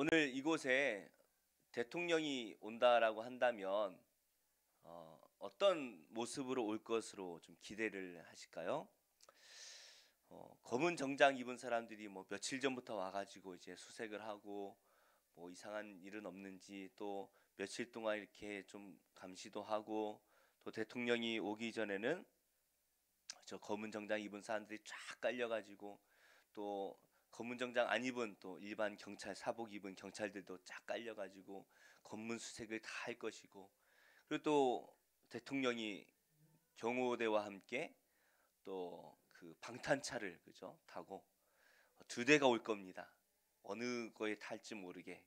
오늘 이곳에 대통령이 온다라고 한다면 어, 어떤 모습으로 올 것으로 좀 기대를 하실까요? 어, 검은 정장 입은 사람들이 뭐 며칠 전부터 와가지고 이제 수색을 하고 뭐 이상한 일은 없는지 또 며칠 동안 이렇게 좀 감시도 하고 또 대통령이 오기 전에는 저 검은 정장 입은 사람들이 쫙 깔려가지고 또 검은 정장 안 입은 또 일반 경찰 사복 입은 경찰들도 쫙 깔려가지고 검문 수색을 다 할 것이고 그리고 또 대통령이 경호대와 함께 또 그 방탄차를 그죠 타고 두 대가 올 겁니다. 어느 거에 탈지 모르게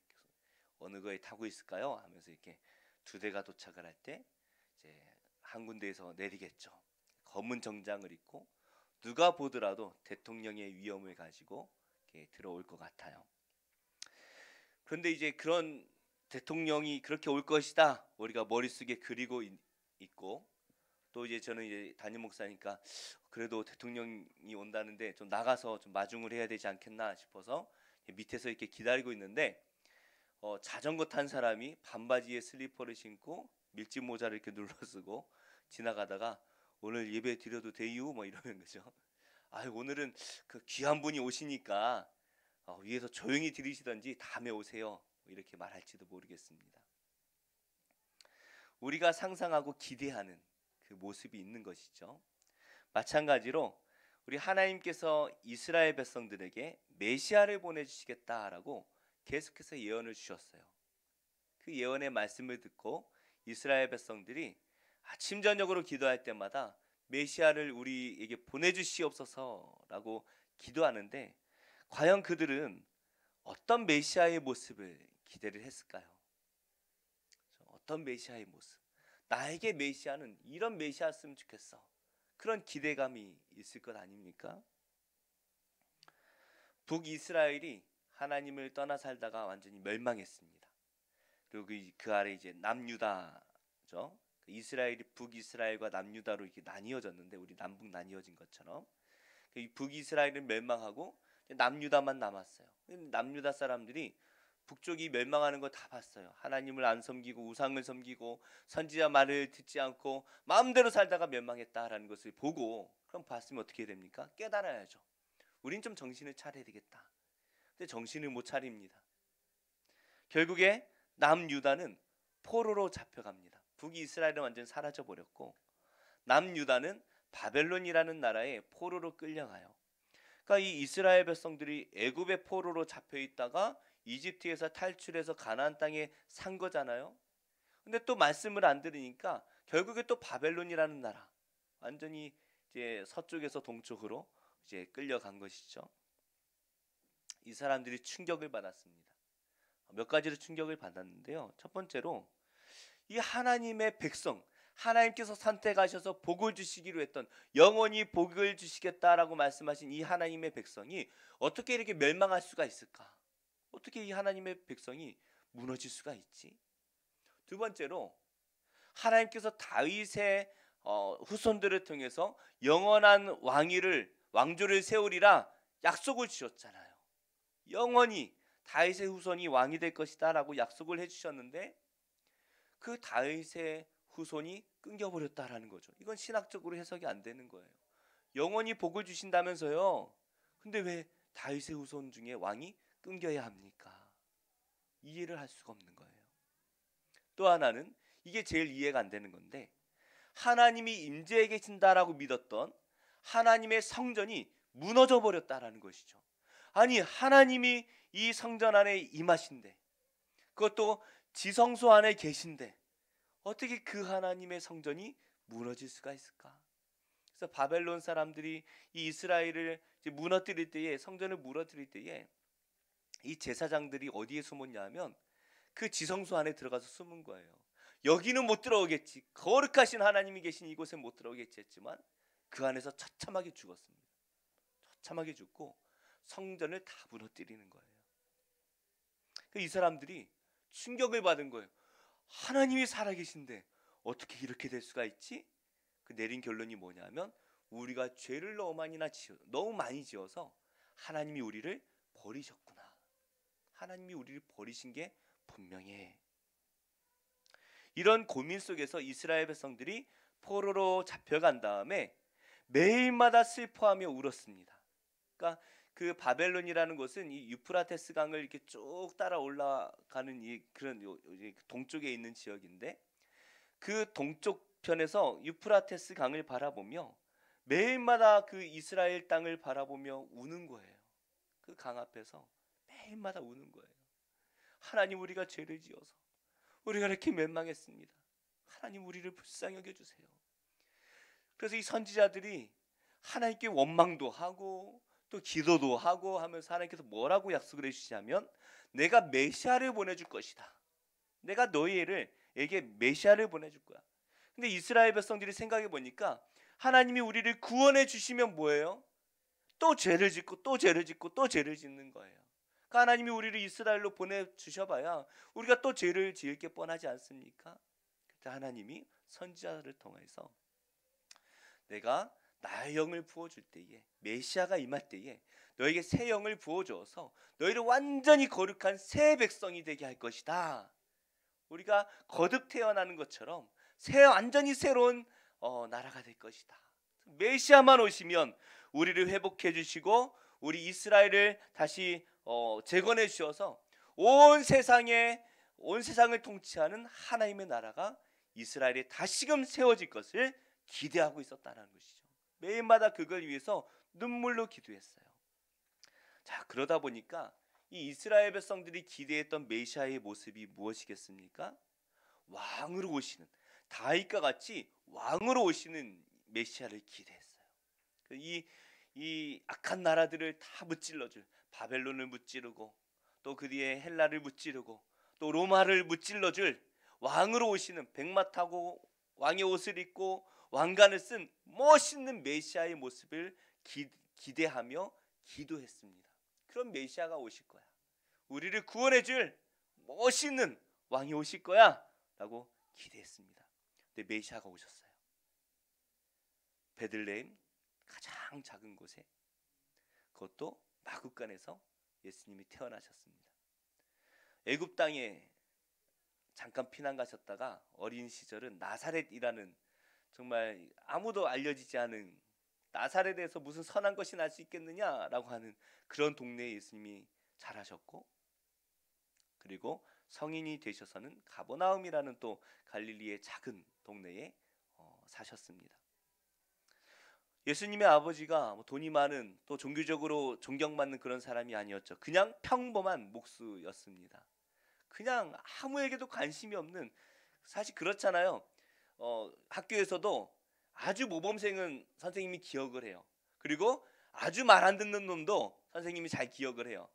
어느 거에 타고 있을까요? 하면서 이렇게 두 대가 도착을 할 때 이제 한 군데에서 내리겠죠. 검은 정장을 입고 누가 보더라도 대통령의 위엄을 가지고 들어올 것 같아요. 그런데 이제 그런 대통령이 그렇게 올 것이다 우리가 머릿속에 그리고 있고 또 이제 저는 이제 담임 목사니까 그래도 대통령이 온다는데 좀 나가서 좀 마중을 해야 되지 않겠나 싶어서 밑에서 이렇게 기다리고 있는데 어, 자전거 탄 사람이 반바지에 슬리퍼를 신고 밀짚 모자를 이렇게 눌러 쓰고 지나가다가 오늘 예배 드려도 돼요 뭐 이러는 거죠. 아, 오늘은 그 귀한 분이 오시니까 어, 위에서 조용히 들으시던지 다음에 오세요. 이렇게 말할지도 모르겠습니다. 우리가 상상하고 기대하는 그 모습이 있는 것이죠. 마찬가지로 우리 하나님께서 이스라엘 백성들에게 메시아를 보내주시겠다라고 계속해서 예언을 주셨어요. 그 예언의 말씀을 듣고 이스라엘 백성들이 아침 저녁으로 기도할 때마다 메시아를 우리에게 보내주시옵소서라고 기도하는데 과연 그들은 어떤 메시아의 모습을 기대를 했을까요? 어떤 메시아의 모습? 나에게 메시아는 이런 메시아였으면 좋겠어. 그런 기대감이 있을 것 아닙니까? 북이스라엘이 하나님을 떠나 살다가 완전히 멸망했습니다. 그리고 그, 그 아래 이제 남유다죠. 그 이스라엘이 북이스라엘과 남유다로 이렇게 나뉘어졌는데 우리 남북 나뉘어진 것처럼 그 북이스라엘은 멸망하고 남유다만 남았어요. 남유다 사람들이 북쪽이 멸망하는 거 다 봤어요. 하나님을 안 섬기고 우상을 섬기고 선지자 말을 듣지 않고 마음대로 살다가 멸망했다라는 것을 보고 그럼 봤으면 어떻게 됩니까? 깨달아야죠. 우린 좀 정신을 차려야 되겠다. 근데 정신을 못 차립니다. 결국에 남유다는 포로로 잡혀갑니다. 북이스라엘은 완전 사라져 버렸고 남유다는 바벨론이라는 나라에 포로로 끌려가요. 그러니까 이 이스라엘 백성들이 애굽의 포로로 잡혀 있다가 이집트에서 탈출해서 가나안 땅에 산 거잖아요. 근데 또 말씀을 안 들으니까 결국에 또 바벨론이라는 나라 완전히 이제 서쪽에서 동쪽으로 이제 끌려간 것이죠. 이 사람들이 충격을 받았습니다. 몇 가지로 충격을 받았는데요. 첫 번째로 이 하나님의 백성 하나님께서 선택하셔서 복을 주시기로 했던 영원히 복을 주시겠다라고 말씀하신 이 하나님의 백성이 어떻게 이렇게 멸망할 수가 있을까? 어떻게 이 하나님의 백성이 무너질 수가 있지? 두 번째로 하나님께서 다윗의 어, 후손들을 통해서 영원한 왕위를 왕조를 세우리라 약속을 주셨잖아요. 영원히 다윗의 후손이 왕이 될 것이다라고 약속을 해주셨는데 그 다윗의 후손이 끊겨버렸다라는 거죠. 이건 신학적으로 해석이 안 되는 거예요. 영원히 복을 주신다면서요. 근데 왜 다윗의 후손 중에 왕이 끊겨야 합니까? 이해를 할 수가 없는 거예요. 또 하나는 이게 제일 이해가 안 되는 건데 하나님이 임재해 계신다라고 믿었던 하나님의 성전이 무너져 버렸다라는 것이죠. 아니 하나님이 이 성전 안에 임하신데 그것도 지성소 안에 계신데 어떻게 그 하나님의 성전이 무너질 수가 있을까? 그래서 바벨론 사람들이 이 이스라엘을 무너뜨릴 때에 성전을 무너뜨릴 때에 이 제사장들이 어디에 숨었냐면 그 지성소 안에 들어가서 숨은 거예요. 여기는 못 들어오겠지. 거룩하신 하나님이 계신 이곳에 못 들어오겠지 했지만 그 안에서 처참하게 죽었습니다. 처참하게 죽고 성전을 다 무너뜨리는 거예요. 그 이 사람들이 충격을 받은 거예요. 하나님이 살아계신데 어떻게 이렇게 될 수가 있지? 그 내린 결론이 뭐냐면 우리가 죄를 너무 많이나 지어 너무 많이 지어서 하나님이 우리를 버리셨구나. 하나님이 우리를 버리신 게 분명해. 이런 고민 속에서 이스라엘 백성들이 포로로 잡혀간 다음에 매일마다 슬퍼하며 울었습니다. 그러니까 그 바벨론이라는 곳은 이 유프라테스 강을 이렇게 쭉 따라 올라가는 이 그런 요, 동쪽에 있는 지역인데 그 동쪽 편에서 유프라테스 강을 바라보며 매일마다 그 이스라엘 땅을 바라보며 우는 거예요. 그 강 앞에서 매일마다 우는 거예요. 하나님 우리가 죄를 지어서 우리가 이렇게 멸망했습니다. 하나님 우리를 불쌍히 여겨 주세요. 그래서 이 선지자들이 하나님께 원망도 하고 또 기도도 하고 하면서 하나님께서 뭐라고 약속을 해주시냐면 내가 메시아를 보내줄 것이다. 내가 너희에게 메시아를 보내줄 거야. 근데 이스라엘 백성들이 생각해 보니까 하나님이 우리를 구원해 주시면 뭐예요? 또 죄를 짓고 또 죄를 짓고 또 죄를 짓는 거예요. 그러니까 하나님이 우리를 이스라엘로 보내 주셔봐야 우리가 또 죄를 지을 게 뻔하지 않습니까? 그때 하나님이 선지자를 통해서 내가 나의 영을 부어줄 때에 메시아가 임할 때에 너에게 새 영을 부어줘서 너희를 완전히 거룩한 새 백성이 되게 할 것이다. 우리가 거듭 태어나는 것처럼 새 완전히 새로운 어, 나라가 될 것이다. 메시아만 오시면 우리를 회복해 주시고 우리 이스라엘을 다시 어, 재건해 주셔서 온 세상에 온 세상을 통치하는 하나님의 나라가 이스라엘에 다시금 세워질 것을 기대하고 있었다는 것이죠. 매일마다 그걸 위해서 눈물로 기도했어요. 자, 그러다 보니까 이 이스라엘 백성들이 기대했던 메시아의 모습이 무엇이겠습니까? 왕으로 오시는 다윗과 같이 왕으로 오시는 메시아를 기대했어요. 그 이, 이 악한 나라들을 다 무찔러줄 바벨론을 무찌르고 또 그 뒤에 헬라를 무찌르고 또 로마를 무찔러줄 왕으로 오시는 백마 타고 왕의 옷을 입고 왕관을 쓴 멋있는 메시아의 모습을 기, 기대하며 기도했습니다. 그런 메시아가 오실 거야. 우리를 구원해 줄 멋있는 왕이 오실 거야라고 기대했습니다. 근데 메시아가 오셨어요. 베들레헴 가장 작은 곳에 그것도 마구간에서 예수님이 태어나셨습니다. 애굽 땅에 잠깐 피난 가셨다가 어린 시절은 나사렛이라는 정말 아무도 알려지지 않은 나사렛에서 무슨 선한 것이 날 수 있겠느냐라고 하는 그런 동네에 예수님이 잘하셨고 그리고 성인이 되셔서는 가보나움이라는또 갈릴리의 작은 동네에 어, 사셨습니다. 예수님의 아버지가 뭐 돈이 많은 또 종교적으로 존경받는 그런 사람이 아니었죠. 그냥 평범한 목수였습니다. 그냥 아무에게도 관심이 없는 사실 그렇잖아요. 어, 학교에서도 아주 모범생은 선생님이 기억을 해요. 그리고 아주 말 안 듣는 놈도 선생님이 잘 기억을 해요.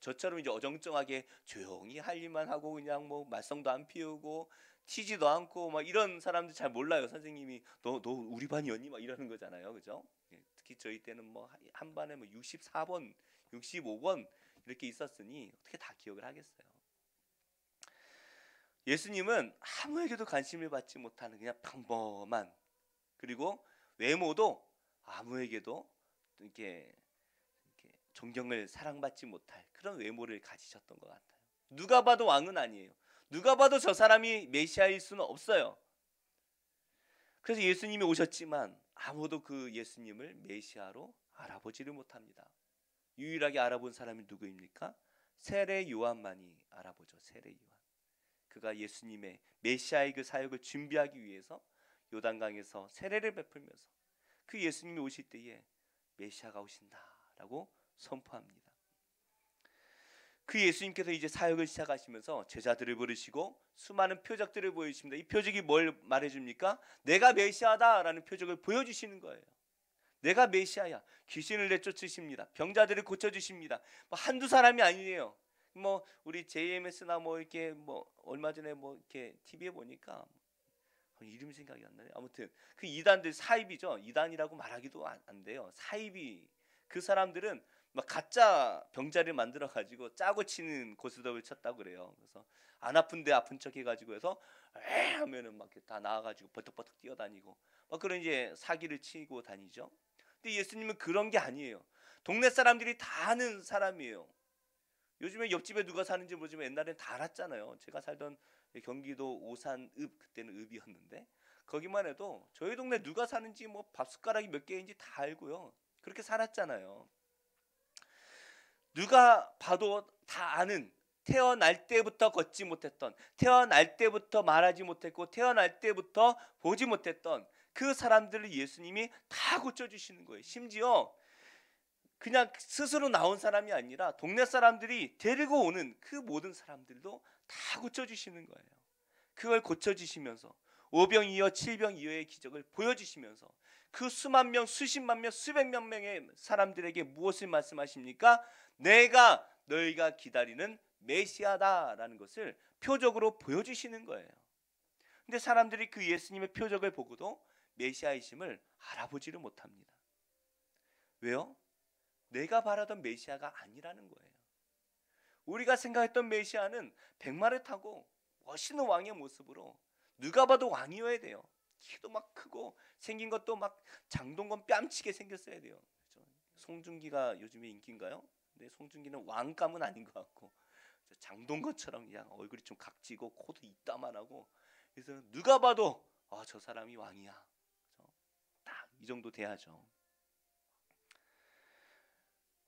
저처럼 이제 어정쩡하게 조용히 할 일만 하고 그냥 뭐 말썽도 안 피우고 튀지도 않고 막 이런 사람들 잘 몰라요. 선생님이 너 너 우리 반이었니? 막 이러는 거잖아요. 그죠? 예, 특히 저희 때는 뭐 한 반에 뭐 64번, 65번 이렇게 있었으니 어떻게 다 기억을 하겠어요. 예수님은 아무에게도 관심을 받지 못하는 그냥 평범한 그리고 외모도 아무에게도 이렇게, 이렇게 존경을 사랑받지 못할 그런 외모를 가지셨던 것 같아요. 누가 봐도 왕은 아니에요. 누가 봐도 저 사람이 메시아일 수는 없어요. 그래서 예수님이 오셨지만 아무도 그 예수님을 메시아로 알아보지를 못합니다. 유일하게 알아본 사람이 누구입니까? 세례 요한만이 알아보죠. 세례 요한. 그가 예수님의 메시아의 그 사역을 준비하기 위해서 요단강에서 세례를 베풀면서 그 예수님이 오실 때에 메시아가 오신다라고 선포합니다. 그 예수님께서 이제 사역을 시작하시면서 제자들을 부르시고 수많은 표적들을 보여주십니다. 이 표적이 뭘 말해줍니까? 내가 메시아다라는 표적을 보여주시는 거예요. 내가 메시아야. 귀신을 내쫓으십니다. 병자들을 고쳐주십니다. 뭐 한두 사람이 아니에요. 뭐 우리 JMS나 뭐 이렇게 뭐 얼마 전에 뭐 이렇게 TV에 보니까 아, 이름 생각이 안 나네. 아무튼 그 이단들 사입이죠. 이단이라고 말하기도 안, 돼요. 사입이 그 사람들은 막 가짜 병자를 만들어 가지고 짜고 치는 고스톱을 쳤다고 그래요. 그래서 안 아픈데 아픈 척 해 가지고 해서 에 하면은 막다 나와 가지고 버떡버떡 뛰어다니고 막 그런 이제 사기를 치고 다니죠. 근데 예수님은 그런 게 아니에요. 동네 사람들이 다 아는 사람이에요. 요즘에 옆집에 누가 사는지 모르지만 옛날엔 다 알았잖아요. 제가 살던 경기도 오산읍 그때는 읍이었는데 거기만 해도 저희 동네 누가 사는지 뭐 밥숟가락이 몇 개인지 다 알고요. 그렇게 살았잖아요. 누가 봐도 다 아는 태어날 때부터 걷지 못했던 태어날 때부터 말하지 못했고 태어날 때부터 보지 못했던 그 사람들을 예수님이 다 고쳐주시는 거예요. 심지어 그냥 스스로 나온 사람이 아니라 동네 사람들이 데리고 오는 그 모든 사람들도 다 고쳐주시는 거예요. 그걸 고쳐주시면서 오병이어 칠병이어의 기적을 보여주시면서 그 수만 명, 수십만 명, 수백만 명의 사람들에게 무엇을 말씀하십니까? 내가 너희가 기다리는 메시아다라는 것을 표적으로 보여주시는 거예요. 근데 사람들이 그 예수님의 표적을 보고도 메시아이심을 알아보지를 못합니다. 왜요? 내가 바라던 메시아가 아니라는 거예요. 우리가 생각했던 메시아는 백마를 타고 멋있는 왕의 모습으로 누가 봐도 왕이어야 돼요. 키도 막 크고 생긴 것도 막 장동건 뺨치게 생겼어야 돼요. 그렇죠? 송중기가 요즘에 인기인가요? 근데 송중기는 왕감은 아닌 것 같고 그렇죠? 장동건처럼 그냥 얼굴이 좀 각지고 코도 이따만하고 그래서 누가 봐도 아, 저 사람이 왕이야. 그렇죠? 딱이 정도 돼야죠.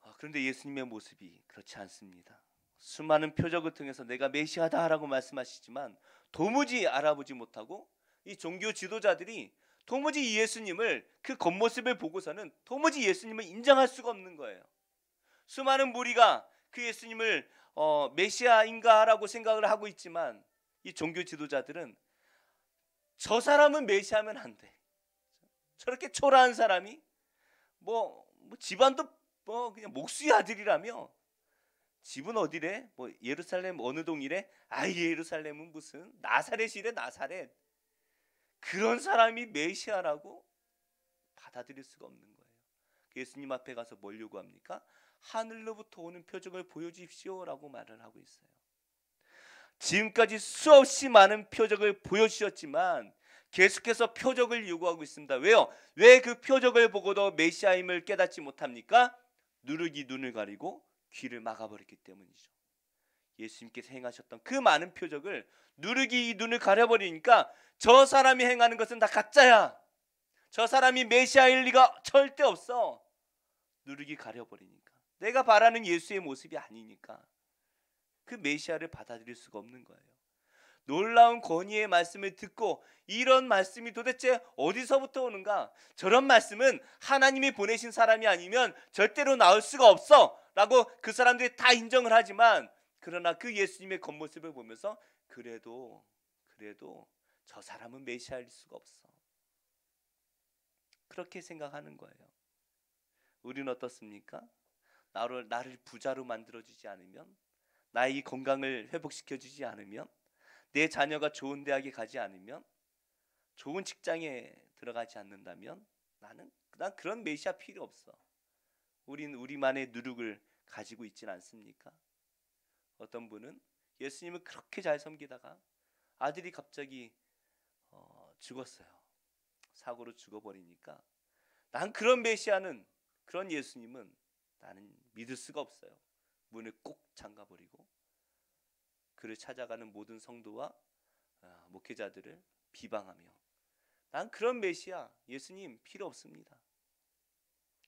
아, 그런데 예수님의 모습이 그렇지 않습니다. 수많은 표적을 통해서 내가 메시아다라고 말씀하시지만 도무지 알아보지 못하고 이 종교 지도자들이 도무지 예수님을 그 겉모습을 보고서는 도무지 예수님을 인정할 수가 없는 거예요. 수많은 무리가 그 예수님을 어, 메시아인가라고 생각을 하고 있지만 이 종교 지도자들은 저 사람은 메시아면 안 돼. 저렇게 초라한 사람이 뭐, 뭐 집안도 뭐 그냥 목수의 아들이라며 집은 어디래? 뭐 예루살렘 어느 동이래? 아 예루살렘은 무슨 나사렛이래 나사렛. 그런 사람이 메시아라고 받아들일 수가 없는 거예요. 그 예수님 앞에 가서 뭘 요구합니까? 하늘로부터 오는 표적을 보여주십시오라고 말을 하고 있어요. 지금까지 수없이 많은 표적을 보여주셨지만 계속해서 표적을 요구하고 있습니다. 왜요? 왜 그 표적을 보고도 메시아임을 깨닫지 못합니까? 누르기 눈을 가리고 귀를 막아버렸기 때문이죠. 예수님께서 행하셨던 그 많은 표적을 누르기 눈을 가려버리니까 저 사람이 행하는 것은 다 가짜야. 저 사람이 메시아일 리가 절대 없어. 누르기 가려버리니까. 내가 바라는 예수의 모습이 아니니까. 그 메시아를 받아들일 수가 없는 거예요. 놀라운 권위의 말씀을 듣고 이런 말씀이 도대체 어디서부터 오는가? 저런 말씀은 하나님이 보내신 사람이 아니면 절대로 나올 수가 없어! 라고 그 사람들이 다 인정을 하지만 그러나 그 예수님의 겉모습을 보면서 그래도, 그래도 저 사람은 메시아일 수가 없어. 그렇게 생각하는 거예요. 우리는 어떻습니까? 나를, 나를 부자로 만들어주지 않으면 나의 건강을 회복시켜주지 않으면 내 자녀가 좋은 대학에 가지 않으면 좋은 직장에 들어가지 않는다면 나는 난 그런 메시아 필요 없어. 우린 우리만의 누룩을 가지고 있진 않습니까? 어떤 분은 예수님을 그렇게 잘 섬기다가 아들이 갑자기 어, 죽었어요. 사고로 죽어버리니까 난 그런 메시아는 그런 예수님은 나는 믿을 수가 없어요. 문을 꼭 잠가버리고 그를 찾아가는 모든 성도와 아, 목회자들을 비방하며 난 그런 메시아 예수님 필요 없습니다.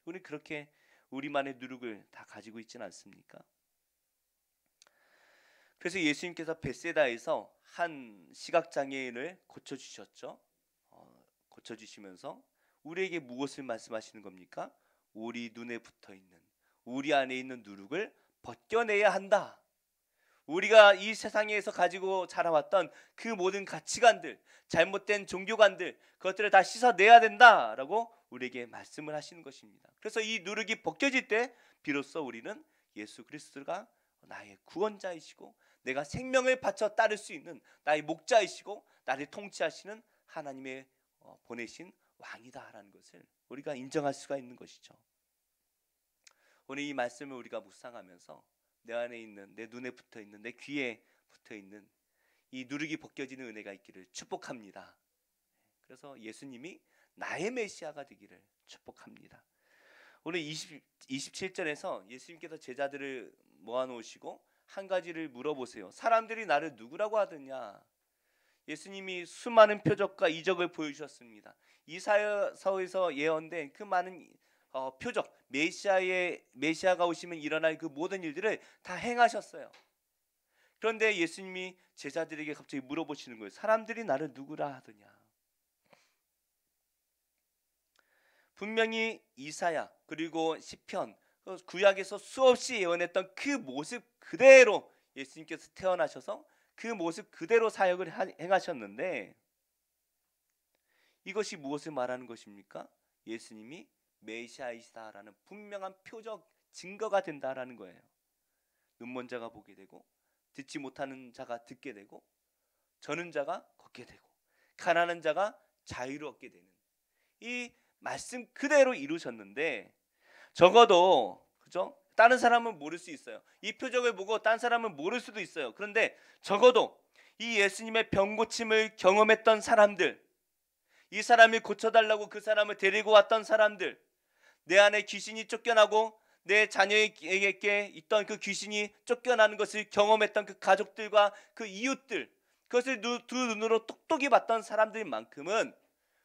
우리 그렇게 우리만의 누룩을 다 가지고 있지 않습니까? 그래서 예수님께서 베세다에서 한 시각 장애인을 고쳐 주셨죠. 어, 고쳐 주시면서 우리에게 무엇을 말씀하시는 겁니까? 우리 눈에 붙어 있는 우리 안에 있는 누룩을 벗겨내야 한다. 우리가 이 세상에서 가지고 자라왔던 그 모든 가치관들, 잘못된 종교관들, 그것들을 다 씻어내야 된다라고 우리에게 말씀을 하시는 것입니다. 그래서 이 누룩이 벗겨질 때 비로소 우리는 예수 그리스도가 나의 구원자이시고 내가 생명을 바쳐 따를 수 있는 나의 목자이시고 나를 통치하시는 하나님의 어, 보내신 왕이다라는 것을 우리가 인정할 수가 있는 것이죠. 오늘 이 말씀을 우리가 묵상하면서 내 안에 있는 내 눈에 붙어 있는 내 귀에 붙어 있는 이누르기 벗겨지는 은혜가 있기를 축복합니다. 그래서 예수님이 나의 메시아가 되기를 축복합니다. 오늘 20, 27절에서 예수님께서 제자들을 모아놓으시고 한 가지를 물어보세요. 사람들이 나를 누구라고 하느냐? 예수님이 수많은 표적과 이적을 보여주셨습니다. 이사서에서 예언된 그 많은 어, 표적 메시아의 메시아가 오시면 일어날 그 모든 일들을 다 행하셨어요. 그런데 예수님이 제자들에게 갑자기 물어보시는 거예요. 사람들이 나를 누구라 하더냐? 분명히 이사야 그리고 시편 그 구약에서 수없이 예언했던 그 모습 그대로 예수님께서 태어나셔서 그 모습 그대로 사역을 행하셨는데 이것이 무엇을 말하는 것입니까? 예수님이 메시아이시다라는 분명한 표적 증거가 된다라는 거예요. 눈먼 자가 보게 되고 듣지 못하는 자가 듣게 되고 저는 자가 걷게 되고 가난한 자가 자유를 얻게 되는 이 말씀 그대로 이루셨는데 적어도 그죠? 다른 사람은 모를 수 있어요. 이 표적을 보고 다른 사람은 모를 수도 있어요. 그런데 적어도 이 예수님의 병 고침을 경험했던 사람들, 이 사람이 고쳐달라고 그 사람을 데리고 왔던 사람들, 내 안에 귀신이 쫓겨나고 내 자녀에게 있던 그 귀신이 쫓겨나는 것을 경험했던 그 가족들과 그 이웃들 그것을 두 눈으로 똑똑히 봤던 사람들만큼은 인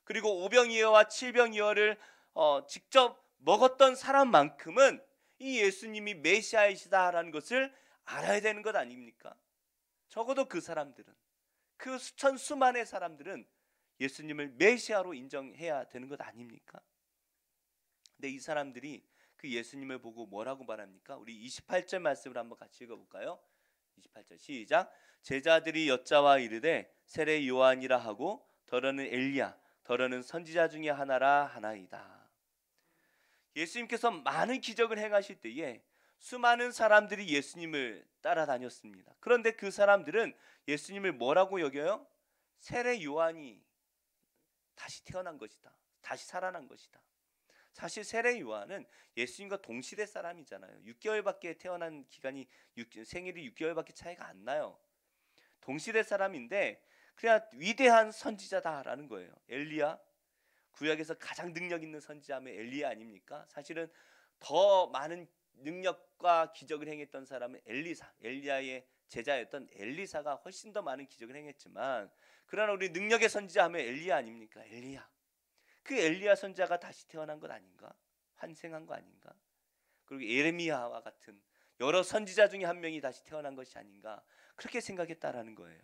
그리고 오병이어와 칠병이어를 어, 직접 먹었던 사람만큼은 이 예수님이 메시아이시다라는 것을 알아야 되는 것 아닙니까? 적어도 그 사람들은 그 수천 수만의 사람들은 예수님을 메시아로 인정해야 되는 것 아닙니까? 근데 네, 이 사람들이 그 예수님을 보고 뭐라고 말합니까? 우리 28절 말씀을 한번 같이 읽어볼까요? 28절 시작. 제자들이 여자와 이르되 세례 요한이라 하고 더러는 엘리야 더러는 선지자 중에 하나라 하나이다. 예수님께서 많은 기적을 행하실 때에 수많은 사람들이 예수님을 따라다녔습니다. 그런데 그 사람들은 예수님을 뭐라고 여겨요? 세례 요한이 다시 태어난 것이다. 다시 살아난 것이다. 사실 세례 요한은 예수님과 동시대 사람이잖아요. 6개월밖에 태어난 기간이 6, 생일이 6개월밖에 차이가 안 나요. 동시대 사람인데 그냥 위대한 선지자다라는 거예요. 엘리야 구약에서 가장 능력 있는 선지자면 엘리야 아닙니까? 사실은 더 많은 능력과 기적을 행했던 사람은 엘리사, 엘리야의 제자였던 엘리사가 훨씬 더 많은 기적을 행했지만 그러나 우리 능력의 선지자 하면 엘리야 아닙니까? 엘리야. 그 엘리야 선자가 다시 태어난 것 아닌가? 환생한 거 아닌가? 그리고 예레미야와 같은 여러 선지자 중에 한 명이 다시 태어난 것이 아닌가? 그렇게 생각했다라는 거예요.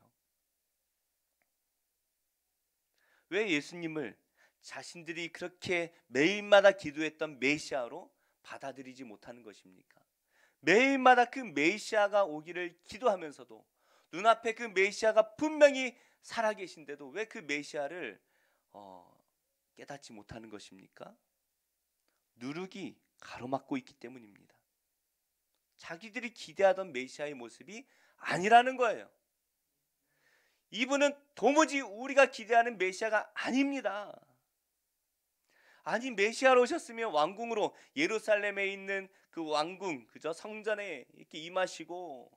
왜 예수님을 자신들이 그렇게 매일마다 기도했던 메시아로 받아들이지 못하는 것입니까? 매일마다 그 메시아가 오기를 기도하면서도 눈앞에 그 메시아가 분명히 살아계신데도 왜 그 메시아를 어, 깨닫지 못하는 것입니까? 누룩이 가로막고 있기 때문입니다. 자기들이 기대하던 메시아의 모습이 아니라는 거예요. 이분은 도무지 우리가 기대하는 메시아가 아닙니다. 아니 메시아로 오셨으면 왕궁으로 예루살렘에 있는 그 왕궁 그저 성전에 이렇게 임하시고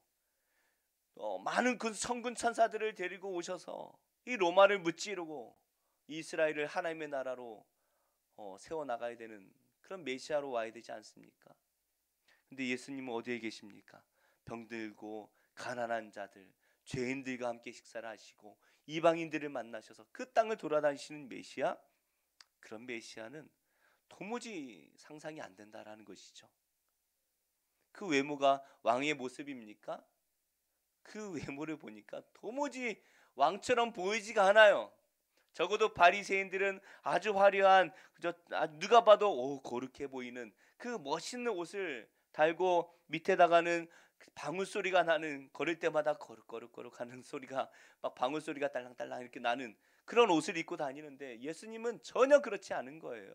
어, 많은 그 성군 천사들을 데리고 오셔서 이 로마를 무찌르고 이스라엘을 하나님의 나라로 어, 세워 나가야 되는 그런 메시아로 와야 되지 않습니까? 근데 예수님은 어디에 계십니까? 병들고 가난한 자들, 죄인들과 함께 식사를 하시고 이방인들을 만나셔서 그 땅을 돌아다니시는 메시아 그런 메시아는 도무지 상상이 안 된다라는 것이죠. 그 외모가 왕의 모습입니까? 그 외모를 보니까 도무지 왕처럼 보이지가 않아요. 적어도 바리새인들은 아주 화려한 그저 아, 누가 봐도 오 거룩해 보이는 그 멋있는 옷을 달고 밑에다가는 그 방울 소리가 나는 걸을 때마다 거룩거룩거룩 하는 소리가 막 방울 소리가 딸랑딸랑 이렇게 나는 그런 옷을 입고 다니는데 예수님은 전혀 그렇지 않은 거예요.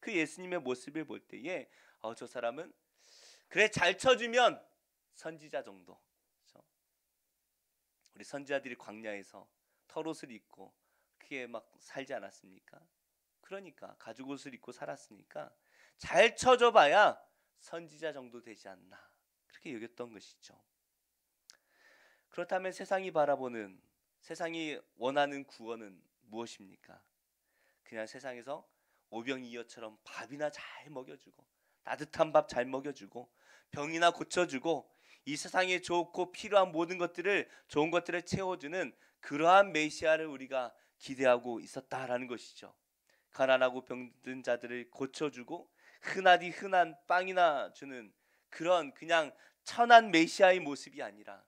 그 예수님의 모습을 볼 때에 어, 저 사람은 그래 잘 쳐주면 선지자 정도. 그렇죠? 우리 선지자들이 광야에서 털옷을 입고 그렇게 막 살지 않았습니까? 그러니까 가죽 옷을 입고 살았으니까 잘 쳐져 봐야 선지자 정도 되지 않나 그렇게 여겼던 것이죠. 그렇다면 세상이 바라보는 세상이 원하는 구원은 무엇입니까? 그냥 세상에서 오병이어처럼 밥이나 잘 먹여주고 따뜻한 밥 잘 먹여주고 병이나 고쳐주고 이 세상에 좋고 필요한 모든 것들을 좋은 것들을 채워주는 그러한 메시아를 우리가 기대하고 있었다라는 것이죠. 가난하고 병든 자들을 고쳐주고 흔하디 흔한 빵이나 주는 그런 그냥 천한 메시아의 모습이 아니라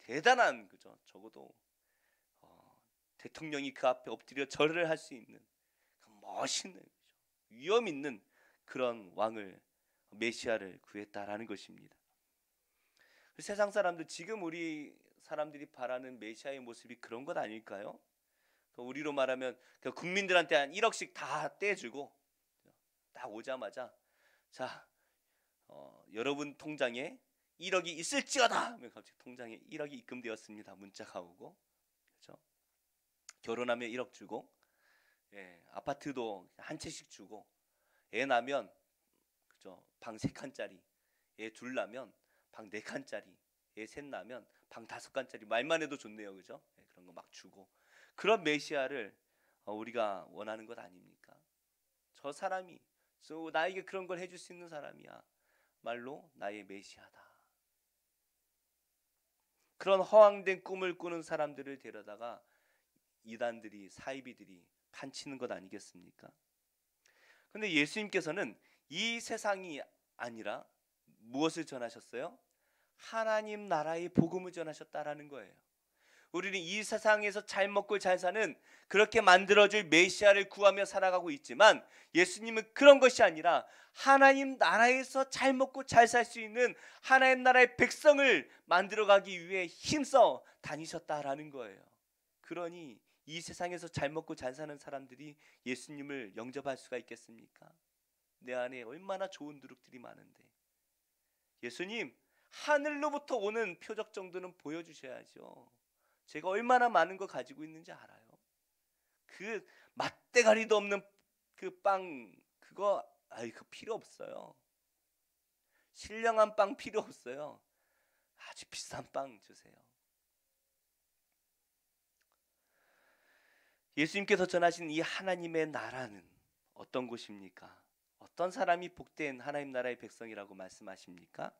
대단한 그죠 적어도 어, 대통령이 그 앞에 엎드려 절을 할 수 있는 그 멋있는 위엄 있는 그런 왕을 메시아를 구했다라는 것입니다. 그 세상 사람들 지금 우리 사람들이 바라는 메시아의 모습이 그런 것 아닐까요? 그 우리로 말하면 그 국민들한테 한 1억씩 다 떼주고 딱 오자마자 자 어, 여러분 통장에 1억이 있을지어다 하면 갑자기 통장에 1억이 입금되었습니다 문자가 오고 그렇죠 결혼하면 1억 주고 예, 아파트도 한 채씩 주고 애 나면 그죠 방세 칸짜리 애 둘 나면 방네 칸짜리 애 셋 나면 방 다섯 칸짜리 말만 해도 좋네요 그죠 예, 그런 거 막 주고 그런 메시아를 어, 우리가 원하는 것 아닙니까? 저 사람이 s 나에게 그런 걸 해줄 수 있는 사람이야. 말로 나의 메시아다. 그런 허황된 꿈을 꾸는 사람들을 데려다가 이단들이 사이비들이 판치는 것 아니겠습니까? 근데 예수님께서는 이 세상이 아니라 무엇을 전하셨어요? 하나님 나라의 복음을 전하셨다라는 거예요. 우리는 이 세상에서 잘 먹고 잘 사는 그렇게 만들어줄 메시아를 구하며 살아가고 있지만 예수님은 그런 것이 아니라 하나님 나라에서 잘 먹고 잘 살 수 있는 하나님 나라의 백성을 만들어가기 위해 힘써 다니셨다라는 거예요. 그러니 이 세상에서 잘 먹고 잘 사는 사람들이 예수님을 영접할 수가 있겠습니까? 내 안에 얼마나 좋은 누룩들이 많은데 예수님 하늘로부터 오는 표적 정도는 보여주셔야죠. 제가 얼마나 많은 거 가지고 있는지 알아요. 그 맛대가리도 없는 그 빵 그거 아이 그 필요 없어요. 신령한 빵 필요 없어요. 아주 비싼 빵 주세요. 예수님께서 전하신 이 하나님의 나라는 어떤 곳입니까? 어떤 사람이 복된 하나님 나라의 백성이라고 말씀하십니까?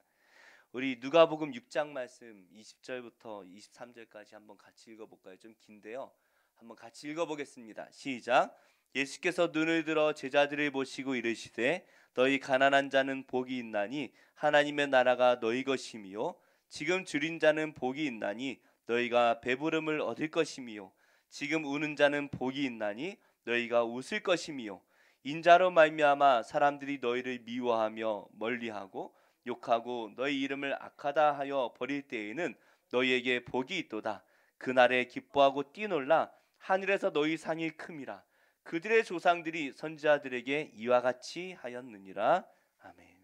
우리 누가복음 6장 말씀 20절부터 23절까지 한번 같이 읽어볼까요? 좀 긴데요. 한번 같이 읽어보겠습니다. 시작. 예수께서 눈을 들어 제자들을 보시고 이르시되 너희 가난한 자는 복이 있나니 하나님의 나라가 너희 것임이요 지금 줄인 자는 복이 있나니 너희가 배부름을 얻을 것임이요 지금 우는 자는 복이 있나니 너희가 웃을 것임이요 인자로 말미암아 사람들이 너희를 미워하며 멀리하고 욕하고 너희 이름을 악하다 하여 버릴 때에는 너희에게 복이 있도다. 그날에 기뻐하고 뛰놀라 하늘에서 너희 상이 큼이라. 그들의 조상들이 선지자들에게 이와 같이 하였느니라. 아멘.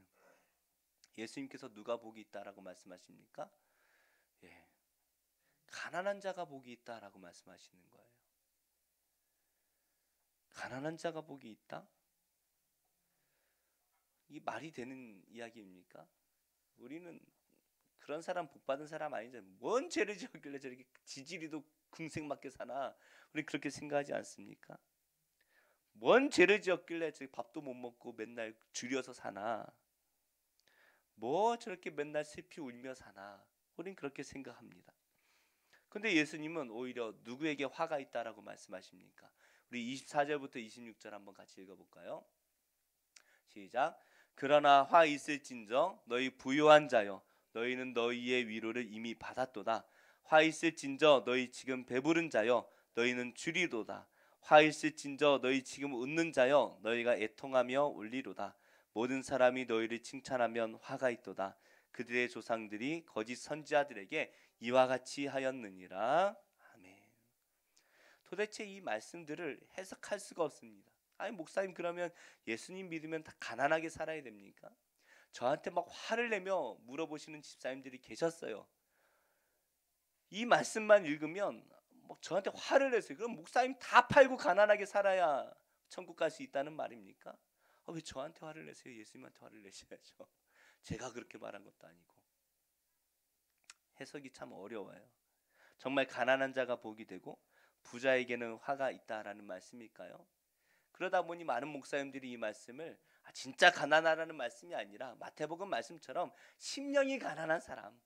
예수님께서 누가 복이 있다라고 말씀하십니까? 예. 가난한 자가 복이 있다라고 말씀하시는 거예요. 가난한 자가 복이 있다? 이 말이 되는 이야기입니까? 우리는 그런 사람 복 받은 사람 아니잖아요. 뭔 죄를 지었길래 저렇게 지지리도 궁생맞게 사나? 우리 그렇게 생각하지 않습니까? 뭔 죄를 지었길래 저 밥도 못 먹고 맨날 줄여서 사나? 뭐 저렇게 맨날 슬피 울며 사나? 우린 그렇게 생각합니다. 근데 예수님은 오히려 누구에게 화가 있다라고 말씀하십니까? 우리 24절부터 26절 한번 같이 읽어 볼까요? 시작. 그러나 화 있을진정 너희 부유한 자여 너희는 너희의 위로를 이미 받았도다 화 있을진저 너희 지금 배부른 자여 너희는 주리도다화 있을진저 너희 지금 웃는 자여 너희가 애통하며 울리로다 모든 사람이 너희를 칭찬하면 화가 있도다 그들의 조상들이 거짓 선지자들에게 이와 같이 하였느니라 아멘 도대체 이 말씀들을 해석할 수가 없습니다 아니 목사님 그러면 예수님 믿으면 다 가난하게 살아야 됩니까? 저한테 막 화를 내며 물어보시는 집사님들이 계셨어요. 이 말씀만 읽으면 막 뭐 저한테 화를 내세요. 그럼 목사님 다 팔고 가난하게 살아야 천국 갈 수 있다는 말입니까? 아, 왜 저한테 화를 내세요? 예수님한테 화를 내셔야죠. 제가 그렇게 말한 것도 아니고 해석이 참 어려워요. 정말 가난한 자가 복이 되고 부자에게는 화가 있다라는 말씀일까요? 그러다 보니 많은 목사님들이 이 말씀을 아, 진짜 가난하라는 말씀이 아니라 마태복음 말씀처럼 심령이 가난한 사람,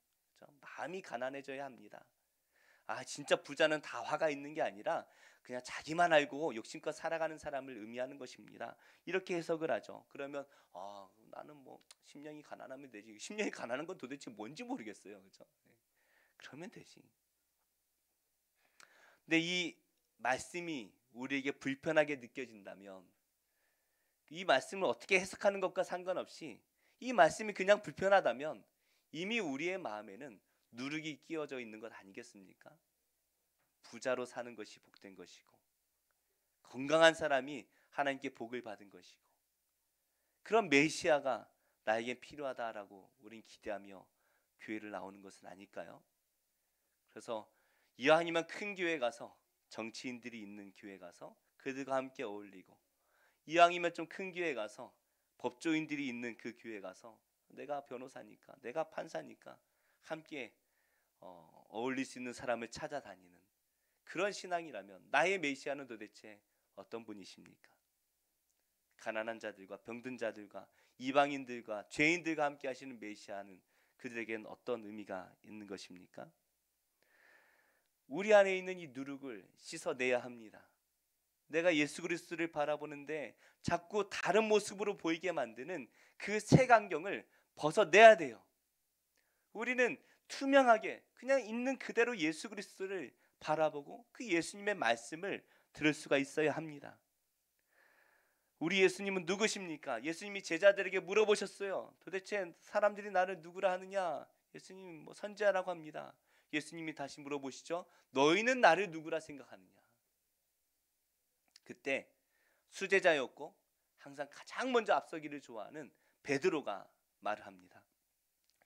마음이 가난해져야 합니다. 아 진짜 부자는 다 화가 있는 게 아니라 그냥 자기만 알고 욕심껏 살아가는 사람을 의미하는 것입니다. 이렇게 해석을 하죠. 그러면 아 나는 뭐 심령이 가난하면 되지. 심령이 가난한 건 도대체 뭔지 모르겠어요. 그죠? 네. 그러면 되지. 근데 이 말씀이 우리에게 불편하게 느껴진다면 이 말씀을 어떻게 해석하는 것과 상관없이 이 말씀이 그냥 불편하다면 이미 우리의 마음에는 누룩이 끼어져 있는 것 아니겠습니까? 부자로 사는 것이 복된 것이고 건강한 사람이 하나님께 복을 받은 것이고 그런 메시아가 나에게 필요하다라고 우린 기대하며 교회를 나오는 것은 아닐까요? 그래서 이왕이면 큰 교회 가서 정치인들이 있는 교회 가서 그들과 함께 어울리고 이왕이면 좀 큰 교회 가서 법조인들이 있는 그 교회 가서 내가 변호사니까 내가 판사니까 함께 어, 어울릴 수 있는 사람을 찾아다니는 그런 신앙이라면 나의 메시아는 도대체 어떤 분이십니까? 가난한 자들과 병든 자들과 이방인들과 죄인들과 함께 하시는 메시아는 그들에겐 어떤 의미가 있는 것입니까? 우리 안에 있는 이 누룩을 씻어내야 합니다. 내가 예수 그리스도를 바라보는데 자꾸 다른 모습으로 보이게 만드는 그 색안경을 벗어내야 돼요. 우리는 투명하게 그냥 있는 그대로 예수 그리스도를 바라보고 그 예수님의 말씀을 들을 수가 있어야 합니다. 우리 예수님은 누구십니까? 예수님이 제자들에게 물어보셨어요. 도대체 사람들이 나를 누구라 하느냐? 예수님 뭐 선지자라고 합니다. 예수님이 다시 물어보시죠. 너희는 나를 누구라 생각하느냐? 그때 수제자였고 항상 가장 먼저 앞서기를 좋아하는 베드로가 말을 합니다.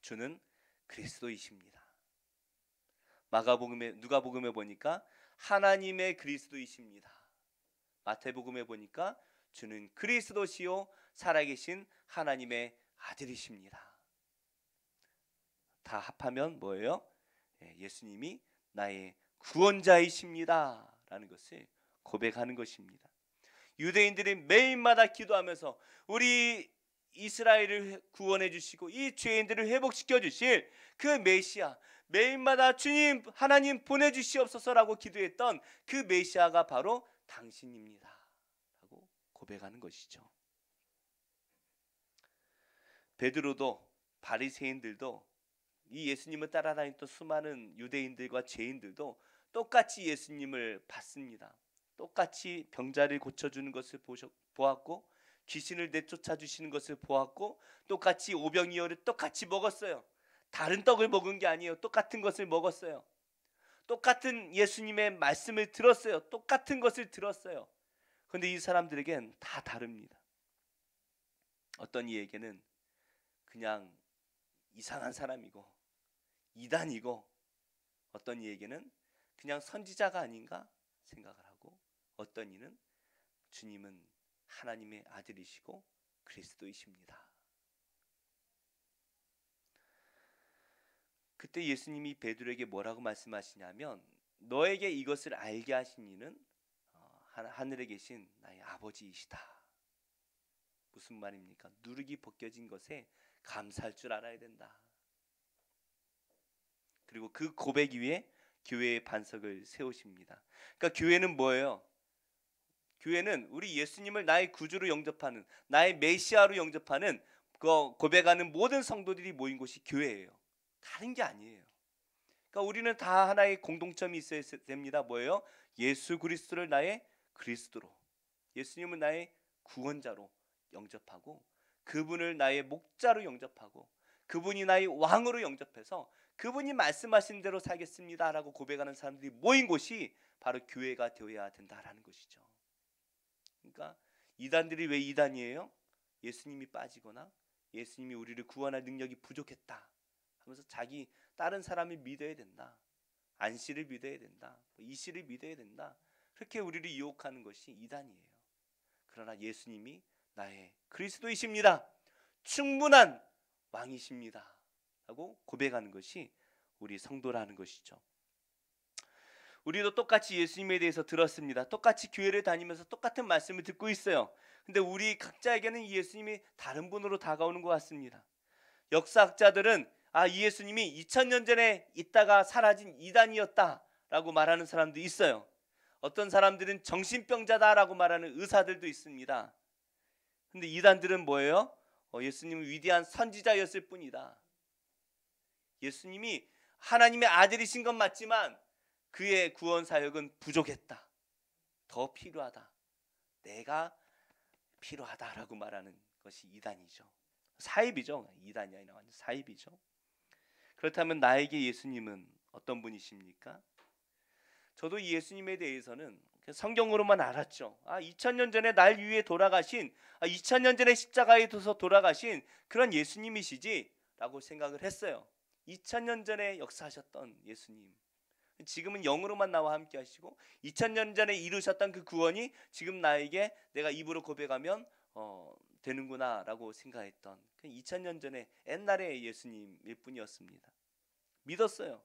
주는 그리스도이십니다. 마가복음에 누가복음에 보니까 하나님의 그리스도이십니다. 마태복음에 보니까 주는 그리스도시요 살아계신 하나님의 아들이십니다. 다 합하면 뭐예요? 예, 예수님이 나의 구원자이십니다라는 것을 고백하는 것입니다. 유대인들이 매일마다 기도하면서 우리 이스라엘을 구원해 주시고 이 죄인들을 회복시켜 주실 그 메시아 매일마다 주님 하나님 보내 주시옵소서라고 기도했던 그 메시아가 바로 당신입니다. 라고 고백하는 것이죠. 베드로도 바리새인들도 이 예수님을 따라다니던 수많은 유대인들과 죄인들도 똑같이 예수님을 봤습니다. 똑같이 병자를 고쳐주는 것을 보았고 귀신을 내쫓아 주시는 것을 보았고 똑같이 오병이어를 똑같이 먹었어요. 다른 떡을 먹은 게 아니에요. 똑같은 것을 먹었어요. 똑같은 예수님의 말씀을 들었어요. 똑같은 것을 들었어요. 그런데 이 사람들에겐 다 다릅니다. 어떤 이에게는 그냥 이상한 사람이고 이단이고 어떤 이에게는 그냥 선지자가 아닌가 생각을 하고 어떤 이는 주님은 하나님의 아들이시고 그리스도이십니다. 그때 예수님이 베드로에게 뭐라고 말씀하시냐면 너에게 이것을 알게 하신 이는 어, 하늘에 계신 나의 아버지이시다. 무슨 말입니까? 누룩이 벗겨진 것에 감사할 줄 알아야 된다. 그리고 그 고백 위에 교회의 반석을 세우십니다. 그러니까 교회는 뭐예요? 교회는 우리 예수님을 나의 구주로 영접하는 나의 메시아로 영접하는 그 고백하는 모든 성도들이 모인 곳이 교회예요. 다른 게 아니에요. 그러니까 우리는 다 하나의 공동점이 있어야 됩니다. 뭐예요? 예수 그리스도를 나의 그리스도로 예수님을 나의 구원자로 영접하고 그분을 나의 목자로 영접하고 그분이 나의 왕으로 영접해서 그분이 말씀하신 대로 살겠습니다라고 고백하는 사람들이 모인 곳이 바로 교회가 되어야 된다라는 것이죠. 그러니까 이단들이 왜 이단이에요? 예수님이 빠지거나 예수님이 우리를 구원할 능력이 부족했다 하면서 자기 다른 사람을 믿어야 된다. 안 씨를 믿어야 된다. 뭐 이 씨를 믿어야 된다. 그렇게 우리를 유혹하는 것이 이단이에요. 그러나 예수님이 나의 그리스도이십니다. 충분한 왕이십니다. 하고 고백하는 것이 우리 성도라는 것이죠. 우리도 똑같이 예수님에 대해서 들었습니다. 똑같이 교회를 다니면서 똑같은 말씀을 듣고 있어요. 근데 우리 각자에게는 예수님이 다른 분으로 다가오는 것 같습니다. 역사학자들은 아, 예수님이 2000년 전에 있다가 사라진 이단이었다라고 말하는 사람도 있어요. 어떤 사람들은 정신병자다라고 말하는 의사들도 있습니다. 근데 이단들은 뭐예요? 어, 예수님은 위대한 선지자였을 뿐이다. 예수님이 하나님의 아들이신 건 맞지만 그의 구원 사역은 부족했다. 더 필요하다. 내가 필요하다라고 말하는 것이 이단이죠. 사입이죠. 이단이 아니라 완전 사입이죠. 그렇다면 나에게 예수님은 어떤 분이십니까? 저도 예수님에 대해서는 성경으로만 알았죠. 아, 2000년 전에 날 위해 돌아가신, 아, 2000년 전에 십자가에 둬서 돌아가신 그런 예수님이시지라고 생각을 했어요. 2000년 전에 역사하셨던 예수님. 지금은 영으로만 나와 함께 하시고 2000년 전에 이루셨던 그 구원이 지금 나에게 내가 입으로 고백하면 어, 되는구나라고 생각했던 2000년 그 전에 옛날의 예수님일 뿐이었습니다. 믿었어요.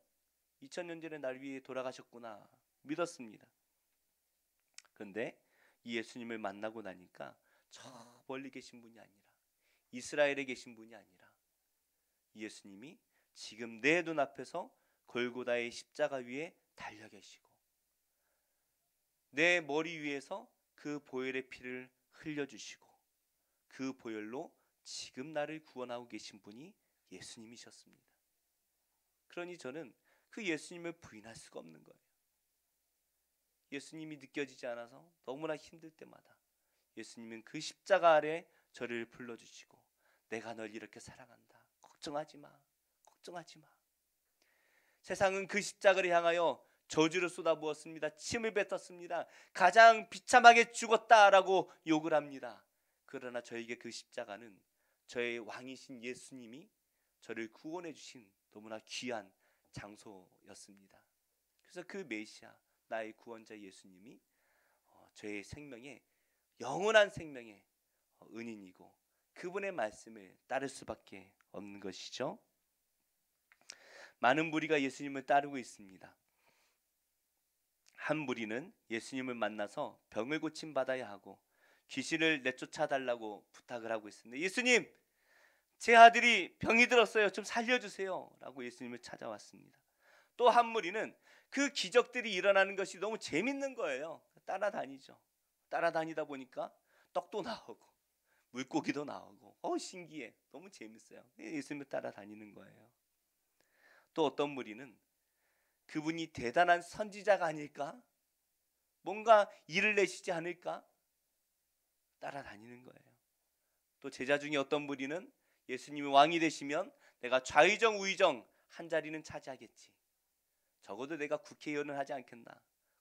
2000년 전에 날 위해 돌아가셨구나. 믿었습니다. 그런데 이 예수님을 만나고 나니까 저 멀리 계신 분이 아니라 이스라엘에 계신 분이 아니라 예수님이 지금 내 눈앞에서 골고다의 십자가 위에 달려 계시고 내 머리 위에서 그 보혈의 피를 흘려 주시고 그 보혈로 지금 나를 구원하고 계신 분이 예수님이셨습니다. 그러니 저는 그 예수님을 부인할 수가 없는 거예요. 예수님이 느껴지지 않아서 너무나 힘들 때마다 예수님은 그 십자가 아래 저를 불러주시고 내가 널 이렇게 사랑한다. 걱정하지 마. 걱정하지 마. 세상은 그 십자가를 향하여 저주를 쏟아부었습니다. 침을 뱉었습니다. 가장 비참하게 죽었다라고 욕을 합니다. 그러나 저에게 그 십자가는 저의 왕이신 예수님이 저를 구원해 주신 너무나 귀한 장소였습니다. 그래서 그 메시아 나의 구원자 예수님이 어, 저의 생명에 영원한 생명의 어, 은인이고 그분의 말씀을 따를 수밖에 없는 것이죠. 많은 무리가 예수님을 따르고 있습니다. 한 무리는 예수님을 만나서 병을 고침 받아야 하고 귀신을 내쫓아 달라고 부탁을 하고 있습니다. 예수님, 제 아들이 병이 들었어요. 좀 살려주세요.라고 예수님을 찾아왔습니다. 또 한 무리는 그 기적들이 일어나는 것이 너무 재밌는 거예요. 따라다니죠. 따라다니다 보니까 떡도 나오고 물고기도 나오고 어 신기해 너무 재밌어요 예, 예수님을 따라다니는 거예요 또 어떤 무리는 그분이 대단한 선지자가 아닐까? 뭔가 일을 내시지 않을까? 따라다니는 거예요. 또 제자 중에 어떤 무리는 예수님이 왕이 되시면 내가 좌의정 우의정 한 자리는 차지하겠지. 적어도 내가 국회의원은 하지 않겠나.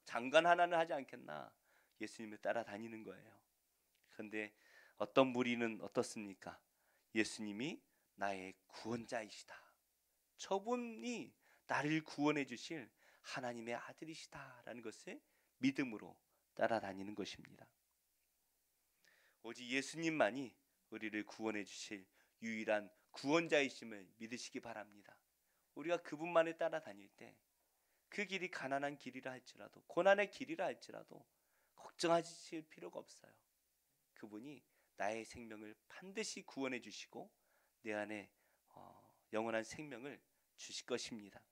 장관 하나는 하지 않겠나. 예수님을 따라다니는 거예요. 그런데 어떤 무리는 어떻습니까? 예수님이 나의 구원자이시다. 저분이 나를 구원해 주실 하나님의 아들이시다라는 것을 믿음으로 따라다니는 것입니다. 오직 예수님만이 우리를 구원해 주실 유일한 구원자이심을 믿으시기 바랍니다. 우리가 그분만을 따라다닐 때 그 길이 가난한 길이라 할지라도 고난의 길이라 할지라도 걱정하실 필요가 없어요. 그분이 나의 생명을 반드시 구원해 주시고 내 안에 어, 영원한 생명을 주실 것입니다.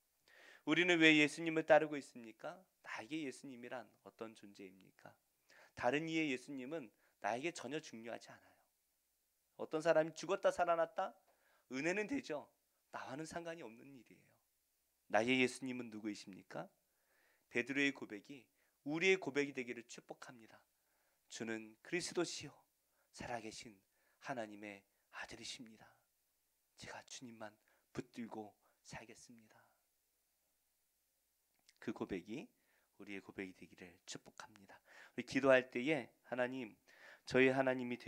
우리는 왜 예수님을 따르고 있습니까? 나에게 예수님이란 어떤 존재입니까? 다른 이의 예수님은 나에게 전혀 중요하지 않아요. 어떤 사람이 죽었다 살아났다 은혜는 되죠. 나와는 상관이 없는 일이에요. 나의 예수님은 누구이십니까? 베드로의 고백이 우리의 고백이 되기를 축복합니다. 주는 그리스도시요 살아계신 하나님의 아들이십니다. 제가 주님만 붙들고 살겠습니다. 그 고백이 우리의 고백이 되기를 축복합니다. 우리 기도할 때에 하나님, 저희 하나님이 되